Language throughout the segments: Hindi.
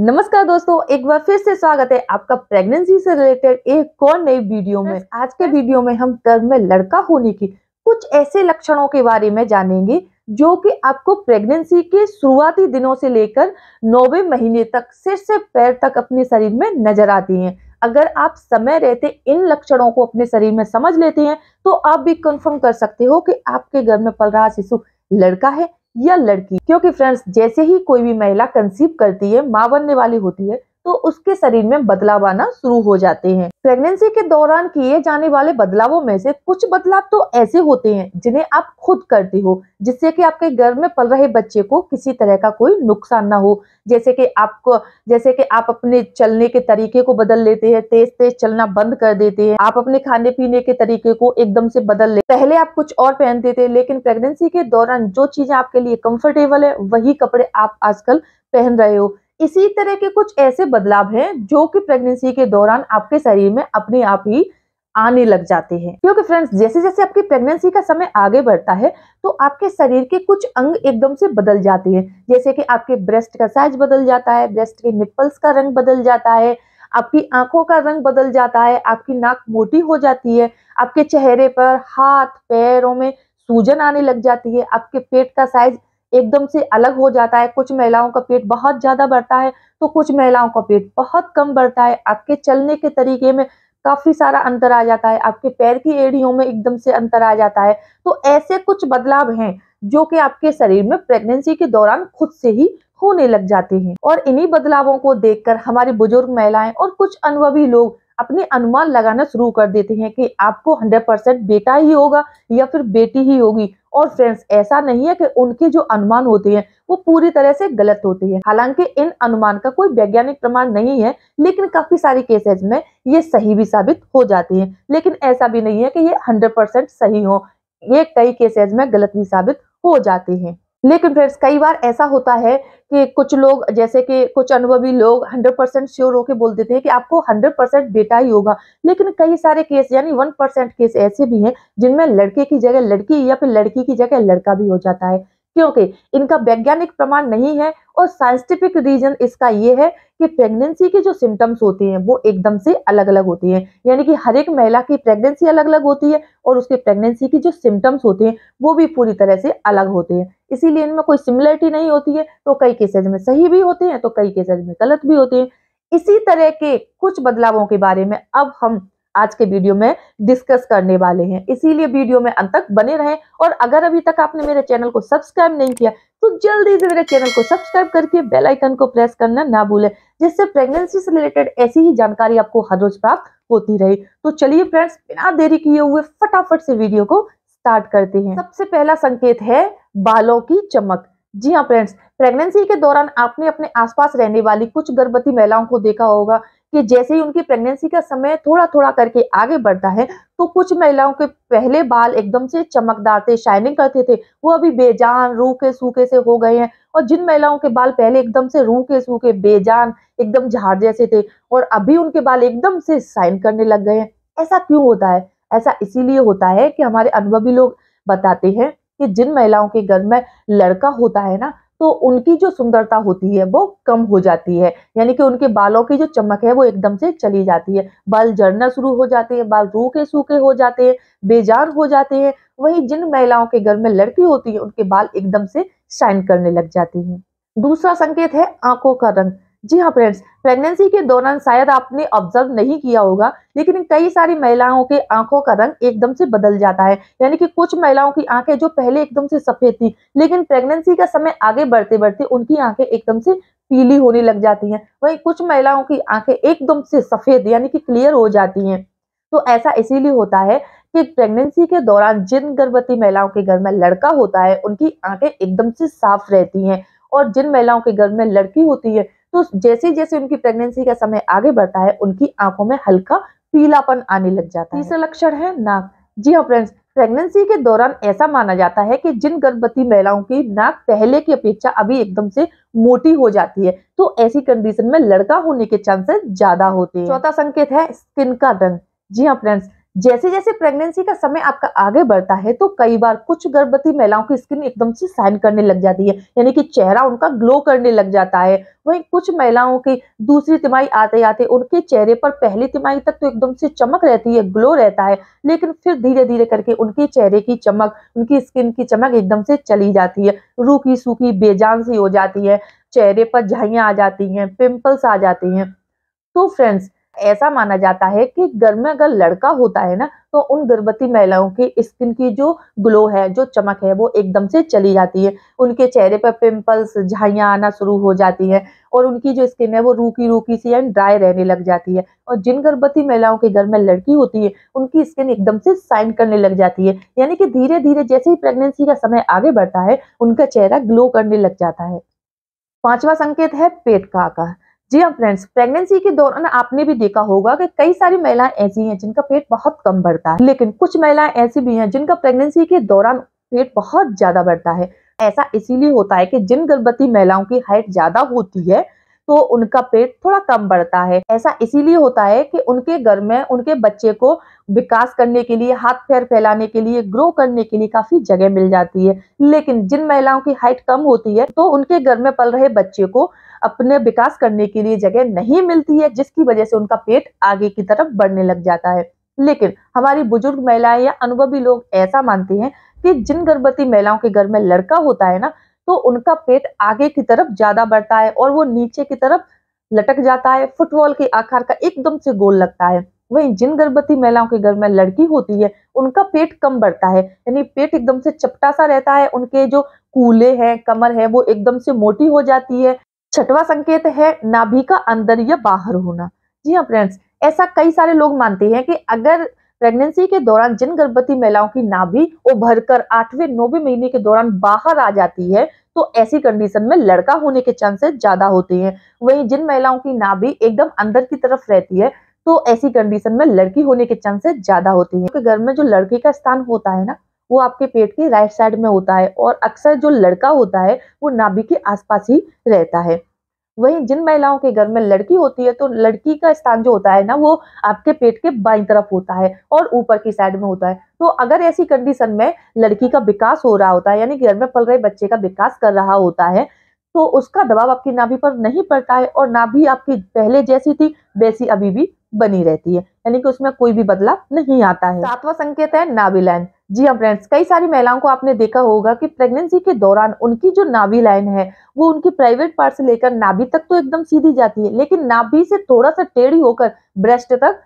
नमस्कार दोस्तों एक बार फिर से स्वागत है आपका प्रेगनेंसी से रिलेटेड एक और नई वीडियो में आज के वीडियो में हम टर्म में लड़का होने की कुछ ऐसे लक्षणों के बारे में जानेंगे जो कि आपको प्रेगनेंसी के शुरुआती दिनों से लेकर नौवे महीने तक सिर से पैर तक अपने शरीर में नजर आती हैं अगर आप समय रहते इन लक्षणों को अपने शरीर में समझ लेते हैं तो आप भी कंफर्म कर सकते हो कि आपके घर में पल रहा शिशु लड़का है या लड़की क्योंकि फ्रेंड्स जैसे ही कोई भी महिला कंसीव करती है माँ बनने वाली होती है तो उसके शरीर में बदलाव आना शुरू हो जाते हैं प्रेगनेंसी के दौरान किए जाने वाले बदलावों में से कुछ बदलाव तो ऐसे होते हैं जिन्हें आप खुद करते हो जिससे कि आपके घर में पल रहे बच्चे को किसी तरह का कोई नुकसान ना हो जैसे कि आपको जैसे कि आप अपने चलने के तरीके को बदल लेते हैं तेज तेज चलना बंद कर देते हैं आप अपने खाने पीने के तरीके को एकदम से बदल ले पहले आप कुछ और पहनते थे लेकिन प्रेगनेंसी के दौरान जो चीजें आपके लिए कंफर्टेबल है वही कपड़े आप आजकल पहन रहे हो इसी तरह के कुछ ऐसे बदलाव हैं जो कि प्रेगनेंसी के दौरान आपके शरीर में अपने आप ही आने लग जाते हैं क्योंकि फ्रेंड्स जैसे जैसे आपकी प्रेगनेंसी का समय आगे बढ़ता है तो आपके शरीर के कुछ अंग एकदम से बदल जाते हैं जैसे कि आपके ब्रेस्ट का साइज बदल जाता है ब्रेस्ट के निप्पल्स का रंग बदल जाता है आपकी आंखों का रंग बदल जाता है आपकी नाक मोटी हो जाती है आपके चेहरे पर हाथ पैरों में सूजन आने लग जाती है आपके पेट का साइज एकदम से अलग हो जाता है कुछ महिलाओं का पेट बहुत ज्यादा बढ़ता है तो कुछ महिलाओं का पेट बहुत कम बढ़ता है आपके चलने के तरीके में काफी सारा अंतर आ जाता है आपके पैर की एड़ियों में एकदम से अंतर आ जाता है तो ऐसे कुछ बदलाव हैं जो कि आपके शरीर में प्रेगनेंसी के दौरान खुद से ही होने लग जाते हैं और इन्हीं बदलावों को देखकर हमारी बुजुर्ग महिलाएं और कुछ अनुभवी लोग अपने अनुमान लगाना शुरू कर देते हैं कि आपको 100 परसेंट बेटा ही होगा या फिर बेटी ही होगी और फ्रेंड्स ऐसा नहीं है कि उनके जो अनुमान होते हैं वो पूरी तरह से गलत होते हैं हालांकि इन अनुमान का कोई वैज्ञानिक प्रमाण नहीं है लेकिन काफी सारी केसेज में ये सही भी साबित हो जाती है लेकिन ऐसा भी नहीं है कि ये हंड्रेड परसेंट सही हो ये कई केसेज में गलत भी साबित हो जाते हैं लेकिन फ्रेंड्स कई बार ऐसा होता है कि कुछ लोग जैसे कि कुछ अनुभवी लोग 100 परसेंट श्योर होकर बोल देते हैं कि आपको 100 परसेंट बेटा ही होगा लेकिन कई सारे केस यानी 1 परसेंट केस ऐसे भी हैं जिनमें लड़के की जगह लड़की या फिर लड़की की जगह लड़का भी हो जाता है क्योंकि इनका वैज्ञानिक प्रमाण नहीं है और साइंटिफिक रीजन इसका ये है कि प्रेगनेंसी के जो सिम्टम्स होते हैं वो एकदम से अलग अलग होते हैं यानी कि हर एक महिला की प्रेगनेंसी अलग अलग होती है और उसके प्रेगनेंसी की जो सिम्टम्स होते हैं वो भी पूरी तरह से अलग होते हैं इसीलिए इनमें कोई सिमिलरिटी नहीं होती है तो कई केसेज में सही भी होते हैं तो कई केसेज में गलत भी होते हैं इसी तरह के कुछ बदलावों के बारे में अब हम आज के वीडियो में डिस्कस करने वाले हैं इसीलिए वीडियो में अंत तक बने रहें और अगर अभी तक आपने मेरे चैनल को सब्सक्राइब नहीं किया तो जल्दी से मेरे चैनल को सब्सक्राइब करके बेल आइकन को प्रेस करना ना भूलें जिससे प्रेगनेंसी से रिलेटेड ऐसी ही जानकारी आपको हर रोज प्राप्त होती रहे तो चलिए फ्रेंड्स बिना देरी किए हुए फटाफट से वीडियो को स्टार्ट करते हैं सबसे पहला संकेत है बालों की चमक जी हाँ फ्रेंड्स प्रेगनेंसी के दौरान आपने अपने आसपास रहने वाली कुछ गर्भवती महिलाओं को देखा होगा कि जैसे ही उनकी प्रेगनेंसी का समय थोड़ा थोड़ा करके आगे बढ़ता है तो कुछ महिलाओं के पहले बाल एकदम से चमकदार थे शाइनिंग करते थे वो अभी बेजान के सूखे से हो गए हैं और जिन महिलाओं के बाल पहले एकदम से के सूखे बेजान एकदम झाड़ जैसे थे और अभी उनके बाल एकदम से शाइन करने लग गए हैं ऐसा क्यों होता है ऐसा इसीलिए होता है कि हमारे अनुभवी लोग बताते हैं कि जिन महिलाओं के घर में लड़का होता है ना तो उनकी जो सुंदरता होती है वो कम हो जाती है यानी कि उनके बालों की जो चमक है वो एकदम से चली जाती है बाल जड़ना शुरू हो जाते हैं बाल रूखे सूखे हो जाते हैं बेजान हो जाते हैं वहीं जिन महिलाओं के घर में लड़की होती है उनके बाल एकदम से शाइन करने लग जाती हैं दूसरा संकेत है आंखों का रंग जी हाँ फ्रेंड्स प्रेगनेंसी के दौरान शायद आपने ऑब्जर्व नहीं किया होगा लेकिन कई सारी महिलाओं के आंखों का रंग एकदम से बदल जाता है यानी कि कुछ महिलाओं की आंखें जो पहले एकदम से सफेद थी लेकिन प्रेगनेंसी का समय आगे बढ़ते बढ़ते उनकी आंखें एकदम से पीली होने लग जाती हैं वहीं कुछ महिलाओं की आंखें एकदम से सफेद यानी कि क्लियर हो जाती हैं तो ऐसा इसीलिए होता है कि प्रेगनेंसी के दौरान जिन गर्भवती महिलाओं के घर में लड़का होता है उनकी आंखें एकदम से साफ रहती हैं और जिन महिलाओं के घर में लड़की होती है तो जैसे जैसे उनकी प्रेगनेंसी का समय आगे बढ़ता है उनकी आंखों में हल्का पीलापन आने लग जाता है तीसरा लक्षण है नाक जी हाँ फ्रेंड्स प्रेगनेंसी के दौरान ऐसा माना जाता है कि जिन गर्भवती महिलाओं की नाक पहले की अपेक्षा अभी एकदम से मोटी हो जाती है तो ऐसी कंडीशन में लड़का होने के चांसेस ज्यादा होते हैं चौथा संकेत है स्किन का रंग जी हाँ फ्रेंड्स जैसे जैसे प्रेगनेंसी का समय आपका आगे बढ़ता है तो कई बार कुछ गर्भवती महिलाओं की स्किन एकदम से साइन करने लग जाती है यानी कि चेहरा उनका ग्लो करने लग जाता है वहीं कुछ महिलाओं की दूसरी तिमाही आते आते उनके चेहरे पर पहली तिमाही तक तो एकदम से चमक रहती है ग्लो रहता है लेकिन फिर धीरे धीरे करके उनके चेहरे की चमक उनकी स्किन की चमक एकदम से चली जाती है रूखी सूखी बेजान सी हो जाती है चेहरे पर झाइया आ जाती हैं पिम्पल्स आ जाती हैं तो फ्रेंड्स ऐसा माना जाता है कि घर में अगर लड़का होता है ना तो उन गर्भवती महिलाओं की स्किन की जो ग्लो है जो चमक है वो एकदम से चली जाती है उनके चेहरे पर पिंपल्स झाइया आना शुरू हो जाती है और उनकी जो स्किन है वो रूखी रूखी सी एंड ड्राई रहने लग जाती है और जिन गर्भवती महिलाओं के घर में लड़की होती है उनकी स्किन एकदम से साइन करने लग जाती है यानी कि धीरे धीरे जैसे ही प्रेगनेंसी का समय आगे बढ़ता है उनका चेहरा ग्लो करने लग जाता है पांचवा संकेत है पेट का आकार जी हाँ फ्रेंड्स प्रेगनेंसी के दौरान आपने भी देखा होगा कि कई सारी महिलाएं ऐसी हैं जिनका पेट बहुत कम बढ़ता है लेकिन कुछ महिलाएं ऐसी भी हैं जिनका प्रेगनेंसी के दौरान पेट बहुत ज्यादा बढ़ता है ऐसा इसीलिए होता है कि जिन गर्भवती महिलाओं की हाइट ज्यादा होती है तो उनका पेट थोड़ा कम बढ़ता है ऐसा इसीलिए होता है कि उनके घर में उनके बच्चे को विकास करने के लिए हाथ पैर फैलाने के लिए ग्रो करने के लिए काफी जगह मिल जाती है लेकिन जिन महिलाओं की हाइट कम होती है तो उनके घर में पल रहे बच्चे को अपने विकास करने के लिए जगह नहीं मिलती है जिसकी वजह से उनका पेट आगे की तरफ बढ़ने लग जाता है लेकिन हमारी बुजुर्ग महिलाएं या अनुभवी लोग ऐसा मानते हैं कि जिन गर्भवती महिलाओं के घर में लड़का होता है ना तो उनका पेट आगे की तरफ ज्यादा बढ़ता है और वो नीचे की तरफ लटक जाता है फुटबॉल के आकार का एकदम से गोल लगता है वहीं जिन गर्भवती महिलाओं के घर में लड़की होती है उनका पेट कम बढ़ता है यानी पेट एकदम से चपटा सा रहता है उनके जो कूले हैं कमर है वो एकदम से मोटी हो जाती है छठवा संकेत है नाभि का अंदर या बाहर होना जी हाँ फ्रेंड्स ऐसा कई सारे लोग मानते हैं कि अगर प्रेगनेंसी के दौरान जिन गर्भवती महिलाओं की नाभि उभर कर आठवें नौवे महीने के दौरान बाहर आ जाती है तो ऐसी कंडीशन में लड़का होने के चांसेस ज्यादा होते हैं वहीं जिन महिलाओं की नाभि एकदम अंदर की तरफ रहती है तो ऐसी कंडीशन में लड़की होने के चांसेस ज्यादा होते हैं क्योंकि घर में जो लड़की का स्थान होता है ना वो आपके पेट के राइट साइड में होता है और अक्सर जो लड़का होता है वो नाभि के आसपास ही रहता है वहीं जिन महिलाओं के घर में लड़की होती है तो लड़की का स्थान जो होता है ना वो आपके पेट के बाई तरफ होता है और ऊपर की साइड में होता है तो अगर ऐसी कंडीशन में लड़की का विकास हो रहा होता है यानी घर में पल रहे बच्चे का विकास कर रहा होता है तो उसका दबाव आपकी नाभि पर नहीं पड़ता है और नाभि आपकी पहले जैसी थी वैसी अभी भी बनी रहती है यानी कि उसमें कोई भी बदलाव नहीं आता है सातवां संकेत है नाभिलैंड जी हाँ फ्रेंड्स कई सारी महिलाओं को आपने देखा होगा कि प्रेगनेंसी के दौरान उनकी जो नाभि लाइन है वो उनकी प्राइवेट पार्ट से लेकर नाभि तक तो एकदम सीधी जाती है लेकिन नाभि से थोड़ा सा टेढ़ी होकर ब्रेस्ट तक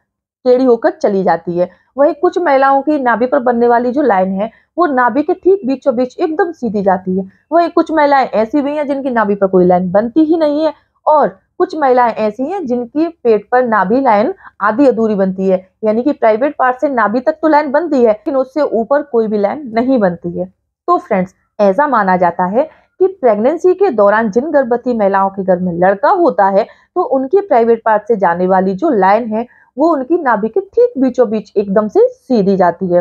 टेढ़ी होकर चली जाती है वहीं कुछ महिलाओं की नाभि पर बनने वाली जो लाइन है वो नाभि के ठीक बीचों बीच एकदम सीधी जाती है वहीं कुछ महिलाएं ऐसी भी हैं जिनकी नाभि पर कोई लाइन बनती ही नहीं है और कुछ महिलाएं ऐसी हैं जिनकी पेट पर नाभि लाइन आधी अधूरी बनती है यानी कि प्राइवेट पार्ट से नाभि तक तो लाइन बनती है लेकिन उससे ऊपर कोई भी लाइन नहीं बनती है तो फ्रेंड्स ऐसा माना जाता है कि प्रेगनेंसी के दौरान जिन गर्भवती महिलाओं के घर में लड़का होता है तो उनकी प्राइवेट पार्ट से जाने वाली जो लाइन है वो उनकी नाभि के ठीक बीचों बीच एकदम से सीधी जाती है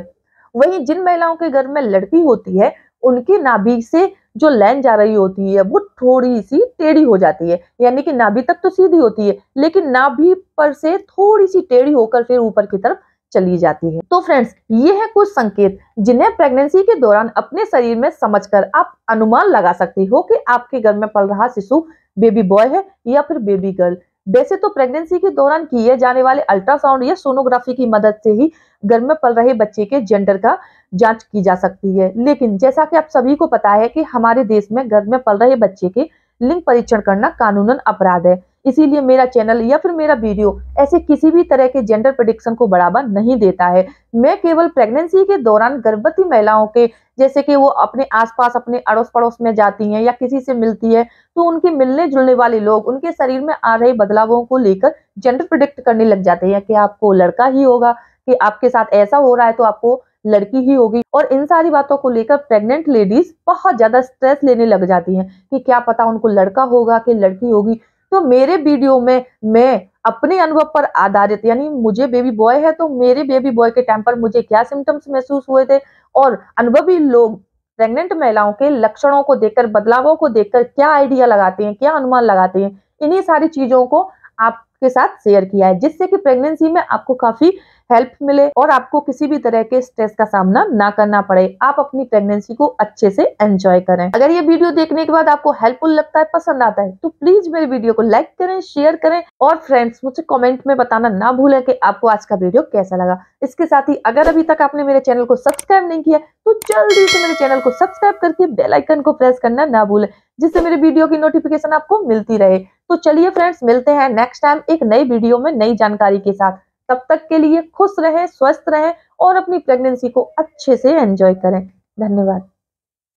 वहीं जिन महिलाओं के घर में लड़की होती है उनकी नाभि से जो लाइन जा रही होती है वो थोड़ी सी टेढ़ी हो जाती है यानी कि नाभि तक तो सीधी होती है लेकिन नाभि पर से थोड़ी सी टेढ़ी होकर फिर ऊपर की तरफ चली जाती है तो फ्रेंड्स ये है कुछ संकेत जिन्हें प्रेगनेंसी के दौरान अपने शरीर में समझकर आप अनुमान लगा सकते हो कि आपके घर में पल रहा शिशु बेबी बॉय है या फिर बेबी गर्ल वैसे तो प्रेगनेंसी के दौरान किए जाने वाले अल्ट्रासाउंड या सोनोग्राफी की मदद से ही घर में पल रहे बच्चे के जेंडर का जांच की जा सकती है लेकिन जैसा कि आप सभी को पता है कि हमारे देश में घर में पल रहे बच्चे के लिंग परीक्षण करना कानूनन अपराध है इसीलिए मेरा चैनल या फिर मेरा वीडियो ऐसे किसी भी तरह के जेंडर प्रडिक्शन को बढ़ावा नहीं देता है मैं केवल प्रेगनेंसी के दौरान गर्भवती महिलाओं के जैसे कि वो अपने आसपास अपने अड़ोस पड़ोस में जाती हैं या किसी से मिलती है तो उनके मिलने जुलने वाले लोग उनके शरीर में आ रहे बदलावों को लेकर जेंडर प्रोडिक्ट करने लग जाते हैं कि आपको लड़का ही होगा कि आपके साथ ऐसा हो रहा है तो आपको लड़की ही होगी और इन सारी बातों को लेकर प्रेग्नेंट लेडीज बहुत ज्यादा स्ट्रेस लेने लग जाती हैं कि क्या पता उनको लड़का होगा कि लड़की होगी तो मेरे वीडियो में मैं अपने अनुभव पर आधारित यानी मुझे बेबी बॉय है तो मेरे बेबी बॉय के टाइम पर मुझे क्या सिम्टम्स महसूस हुए थे और अनुभवी लोग प्रेग्नेंट महिलाओं के लक्षणों को देखकर बदलावों को देखकर क्या आइडिया लगाते हैं क्या अनुमान लगाते हैं इन्हीं सारी चीजों को आप के साथ शेयर किया है जिससे कि प्रेगनेंसी में आपको काफी हेल्प मिले और आपको किसी भी तरह के स्ट्रेस का सामना ना करना पड़े आप अपनी प्रेगनेंसी को अच्छे से एंजॉय करें अगर ये वीडियो देखने के बाद आपको हेल्पफुल लगता है पसंद आता है तो प्लीज मेरे वीडियो को लाइक करें शेयर करें और फ्रेंड्स मुझे कमेंट में बताना ना भूलें कि आपको आज का वीडियो कैसा लगा इसके साथ ही अगर अभी तक आपने मेरे चैनल को सब्सक्राइब नहीं किया तो जल्दी से मेरे चैनल को सब्सक्राइब करके बेलाइकन को प्रेस करना ना भूलें जिससे मेरे वीडियो की नोटिफिकेशन आपको मिलती रहे तो चलिए फ्रेंड्स मिलते हैं नेक्स्ट टाइम एक नई वीडियो में नई जानकारी के साथ तब तक के लिए खुश रहें स्वस्थ रहें और अपनी प्रेगनेंसी को अच्छे से एंजॉय करें धन्यवाद